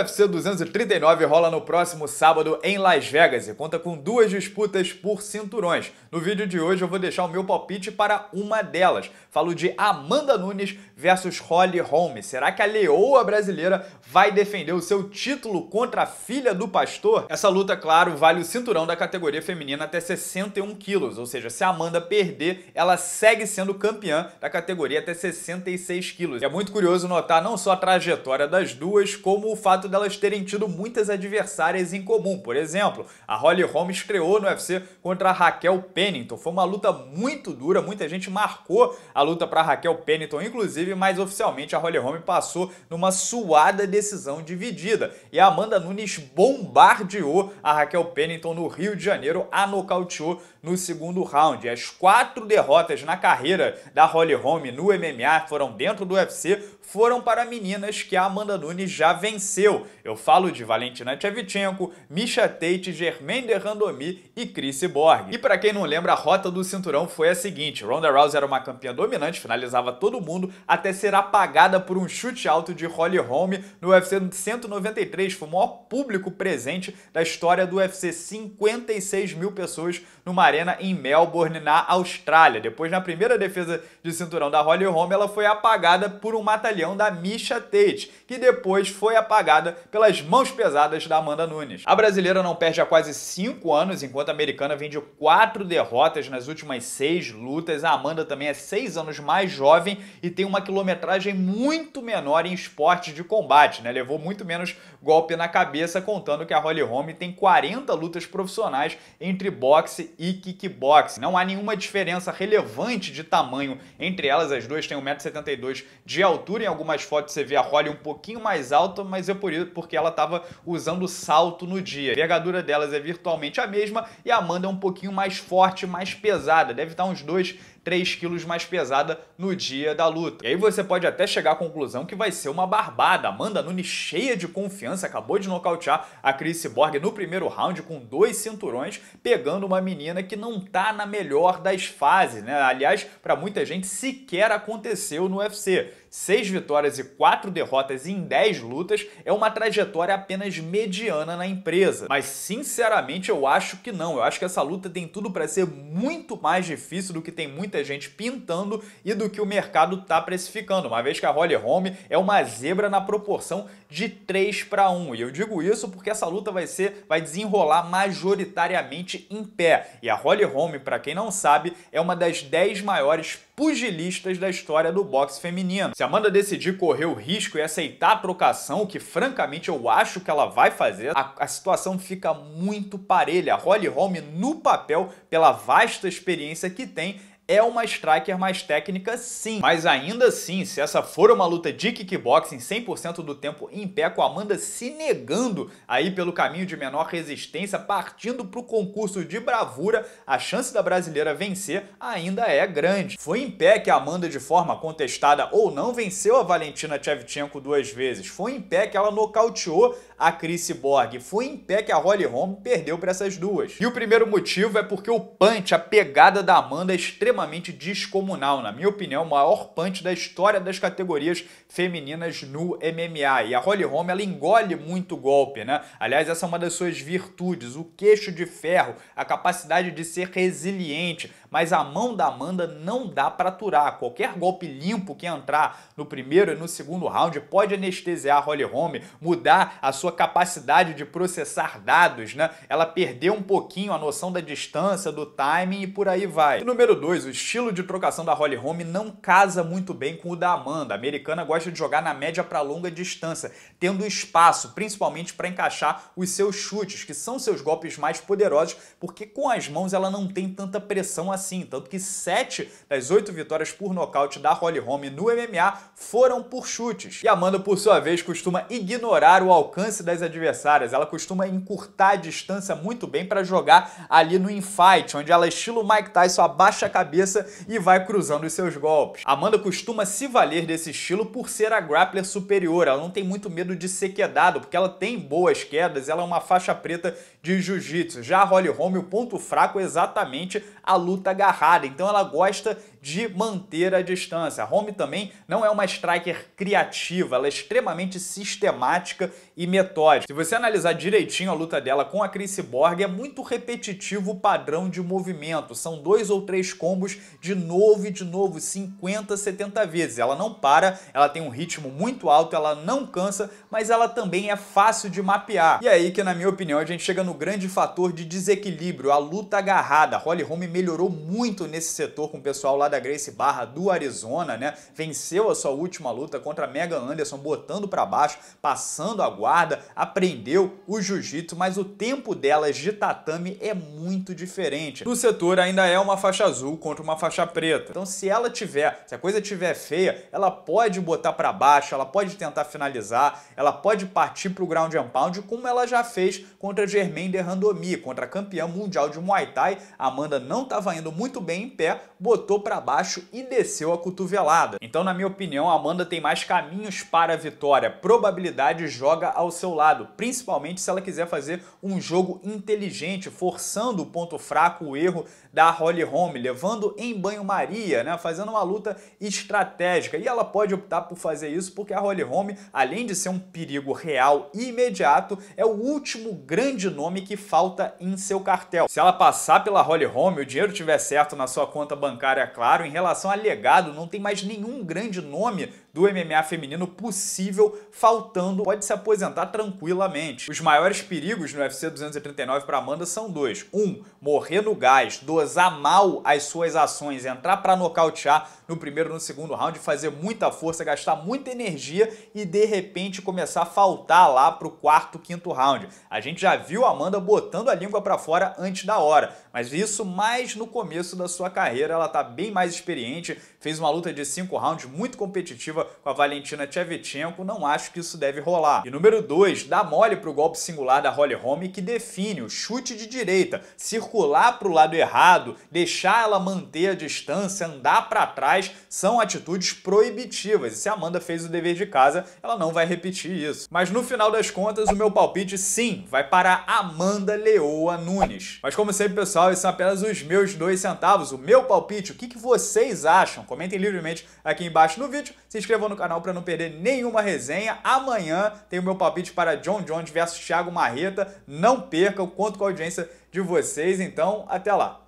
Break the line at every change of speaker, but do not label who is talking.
UFC 239 rola no próximo sábado em Las Vegas e conta com duas disputas por cinturões. No vídeo de hoje eu vou deixar o meu palpite para uma delas. Falo de Amanda Nunes versus Holly Holm. Será que a leoa brasileira vai defender o seu título contra a filha do pastor? Essa luta, claro, vale o cinturão da categoria feminina até 61 quilos, ou seja, se a Amanda perder, ela segue sendo campeã da categoria até 66 quilos. é muito curioso notar não só a trajetória das duas, como o fato fato delas terem tido muitas adversárias em comum. Por exemplo, a Holly Holm estreou no UFC contra a Raquel Pennington. Foi uma luta muito dura, muita gente marcou a luta para Raquel Pennington, inclusive, mas oficialmente a Holly Holm passou numa suada decisão dividida. E a Amanda Nunes bombardeou a Raquel Pennington no Rio de Janeiro, a nocauteou no segundo round. As quatro derrotas na carreira da Holly Holm no MMA foram dentro do UFC, foram para meninas que a Amanda Nunes já venceu. Eu falo de Valentina Tchevchenko, Misha Tate, Germaine de Randomi e Chris Borg. E para quem não lembra, a rota do cinturão foi a seguinte: Ronda Rousey era uma campeã dominante, finalizava todo mundo até ser apagada por um chute alto de Holly Holm no UFC 193. Foi o maior público presente da história do UFC, 56 mil pessoas numa arena Arena em Melbourne, na Austrália. Depois, na primeira defesa de cinturão da Holly Holm, ela foi apagada por um batalhão da Misha Tate, que depois foi apagada pelas mãos pesadas da Amanda Nunes. A brasileira não perde há quase 5 anos, enquanto a americana vende quatro 4 derrotas nas últimas 6 lutas. A Amanda também é 6 anos mais jovem e tem uma quilometragem muito menor em esportes de combate, né? Levou muito menos golpe na cabeça, contando que a Holly Holm tem 40 lutas profissionais entre boxe e kickboxing. Não há nenhuma diferença relevante de tamanho entre elas, as duas têm 1,72m de altura. Em algumas fotos você vê a Holly um pouquinho mais alta, mas é por isso porque ela estava usando salto no dia. A envergadura delas é virtualmente a mesma e a Amanda é um pouquinho mais forte, mais pesada, deve estar uns 2 3 quilos mais pesada no dia da luta. E aí você pode até chegar à conclusão que vai ser uma barbada. Amanda Nunes cheia de confiança, acabou de nocautear a Chris Borg no primeiro round com dois cinturões, pegando uma menina que não tá na melhor das fases, né? Aliás, para muita gente sequer aconteceu no UFC seis vitórias e quatro derrotas em 10 lutas é uma trajetória apenas mediana na empresa. Mas sinceramente eu acho que não. Eu acho que essa luta tem tudo para ser muito mais difícil do que tem muita gente pintando e do que o mercado tá precificando, uma vez que a Holly Holm é uma zebra na proporção de 3 para 1. E eu digo isso porque essa luta vai ser vai desenrolar majoritariamente em pé. E a Holly Holm, para quem não sabe, é uma das 10 maiores pugilistas da história do boxe feminino. Se Amanda decidir correr o risco e aceitar a trocação, o que francamente eu acho que ela vai fazer, a, a situação fica muito parelha. A Holly Holm, no papel, pela vasta experiência que tem, é uma striker mais técnica sim, mas ainda assim, se essa for uma luta de kickboxing 100% do tempo em pé com a Amanda se negando aí pelo caminho de menor resistência, partindo para o concurso de bravura, a chance da brasileira vencer ainda é grande. Foi em pé que a Amanda de forma contestada ou não venceu a Valentina Shevchenko duas vezes, foi em pé que ela nocauteou a Chris Borg. Foi em pé que a Holly Holm perdeu para essas duas. E o primeiro motivo é porque o punch, a pegada da Amanda é extremamente descomunal, na minha opinião, o maior punch da história das categorias femininas no MMA. E a Holly Holm, ela engole muito golpe, né? Aliás, essa é uma das suas virtudes, o queixo de ferro, a capacidade de ser resiliente, mas a mão da Amanda não dá para aturar. Qualquer golpe limpo que entrar no primeiro e no segundo round pode anestesiar a Holly Holm, mudar a sua sua capacidade de processar dados, né? Ela perdeu um pouquinho a noção da distância, do timing e por aí vai. E número 2, o estilo de trocação da Holly Holm não casa muito bem com o da Amanda. A americana gosta de jogar na média para longa distância, tendo espaço, principalmente para encaixar os seus chutes, que são seus golpes mais poderosos, porque com as mãos ela não tem tanta pressão assim, tanto que 7 das 8 vitórias por nocaute da Holly Holm no MMA foram por chutes. E Amanda, por sua vez, costuma ignorar o alcance das adversárias. Ela costuma encurtar a distância muito bem para jogar ali no infight, onde ela, estilo Mike Tyson, abaixa a cabeça e vai cruzando os seus golpes. Amanda costuma se valer desse estilo por ser a grappler superior. Ela não tem muito medo de ser quedado, porque ela tem boas quedas, ela é uma faixa preta de jiu-jitsu. Já a Holly Holm, o ponto fraco é exatamente a luta agarrada. Então ela gosta de manter a distância. A Home também não é uma striker criativa, ela é extremamente sistemática e metódica. Se você analisar direitinho a luta dela com a Chris Borg, é muito repetitivo o padrão de movimento. São dois ou três combos de novo e de novo, 50, 70 vezes. Ela não para, ela tem um ritmo muito alto, ela não cansa, mas ela também é fácil de mapear. E é aí que, na minha opinião, a gente chega no grande fator de desequilíbrio, a luta agarrada. A Holly Home melhorou muito nesse setor com o pessoal lá da Grace Barra do Arizona, né? Venceu a sua última luta contra a Megan Anderson, botando para baixo, passando a guarda, aprendeu o jiu-jitsu, mas o tempo delas de tatame é muito diferente. No setor ainda é uma faixa azul contra uma faixa preta. Então se ela tiver, se a coisa tiver feia, ela pode botar para baixo, ela pode tentar finalizar, ela pode partir pro ground and pound, como ela já fez contra Germaine de Randomi, contra a campeã mundial de Muay Thai. A Amanda não estava indo muito bem em pé, botou para para baixo e desceu a cotovelada. Então, na minha opinião, a Amanda tem mais caminhos para a vitória. Probabilidade joga ao seu lado, principalmente se ela quiser fazer um jogo inteligente, forçando o ponto fraco, o erro da Holly Holm, levando em banho-maria, né? fazendo uma luta estratégica. E ela pode optar por fazer isso porque a Holly Holm, além de ser um perigo real e imediato, é o último grande nome que falta em seu cartel. Se ela passar pela Holly Holm, o dinheiro tiver certo na sua conta bancária, é claro, em relação a legado, não tem mais nenhum grande nome do MMA feminino possível faltando, pode se aposentar tranquilamente. Os maiores perigos no UFC 239 para Amanda são dois: um, morrer no gás, dosar mal as suas ações, entrar para nocautear no primeiro, no segundo round, fazer muita força, gastar muita energia e de repente começar a faltar lá pro quarto, quinto round. A gente já viu a Amanda botando a língua para fora antes da hora, mas isso mais no começo da sua carreira, ela tá bem mais experiente, fez uma luta de cinco rounds muito competitiva com a Valentina Tchevchenko, não acho que isso deve rolar. E número 2, dá mole pro golpe singular da Holly Holm que define o chute de direita, circular pro lado errado, deixar ela manter a distância, andar para trás, são atitudes proibitivas. E se a Amanda fez o dever de casa, ela não vai repetir isso. Mas no final das contas, o meu palpite sim, vai para Amanda Leoa Nunes. Mas como sempre, pessoal, esses são apenas os meus dois centavos, o meu palpite, o que, que você vocês acham. Comentem livremente aqui embaixo no vídeo. Se inscrevam no canal para não perder nenhuma resenha. Amanhã tem o meu palpite para John Jones versus Thiago Marreta. Não percam, conto com a audiência de vocês. Então, até lá.